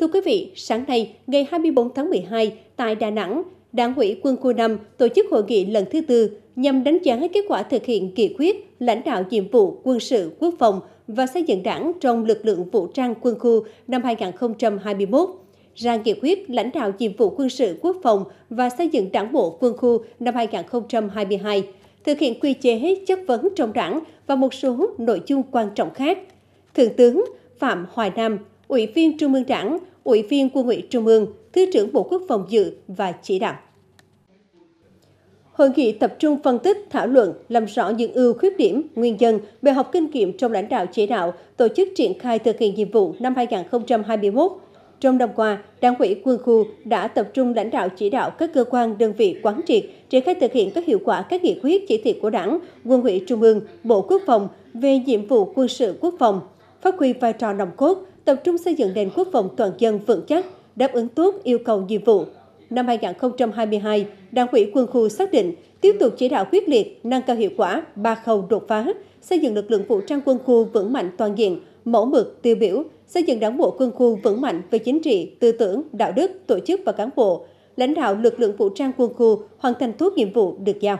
Thưa quý vị, sáng nay, ngày 24 tháng 12, tại Đà Nẵng, Đảng ủy quân khu 5 tổ chức hội nghị lần thứ tư nhằm đánh giá kết quả thực hiện nghị quyết lãnh đạo nhiệm vụ quân sự quốc phòng và xây dựng đảng trong lực lượng vũ trang quân khu năm 2021 ra nghị quyết lãnh đạo nhiệm vụ quân sự quốc phòng và xây dựng đảng bộ quân khu năm 2022, thực hiện quy chế chất vấn trong đảng và một số nội dung quan trọng khác. Thượng tướng Phạm Hoài Nam, Ủy viên Trung ương Đảng, Ủy viên Quân ủy Trung ương, Thứ trưởng Bộ Quốc phòng dự và chỉ đạo. Hội nghị tập trung phân tích, thảo luận, làm rõ những ưu khuyết điểm, nguyên nhân, bài học kinh nghiệm trong lãnh đạo chỉ đạo, tổ chức triển khai thực hiện nhiệm vụ năm 2021. Trong năm qua, Đảng ủy quân khu đã tập trung lãnh đạo chỉ đạo các cơ quan, đơn vị quán triệt, triển khai thực hiện các hiệu quả các nghị quyết chỉ thị của Đảng, quân ủy Trung ương, Bộ Quốc phòng về nhiệm vụ quân sự quốc phòng, phát huy vai trò nòng cốt, tập trung xây dựng nền quốc phòng toàn dân vững chắc, đáp ứng tốt yêu cầu nhiệm vụ. Năm 2022, Đảng ủy quân khu xác định tiếp tục chỉ đạo quyết liệt, nâng cao hiệu quả ba khâu đột phá, xây dựng lực lượng vũ trang quân khu vững mạnh toàn diện, mẫu mực tiêu biểu, xây dựng đảng bộ quân khu vững mạnh về chính trị, tư tưởng, đạo đức, tổ chức và cán bộ, lãnh đạo lực lượng vũ trang quân khu hoàn thành tốt nhiệm vụ được giao.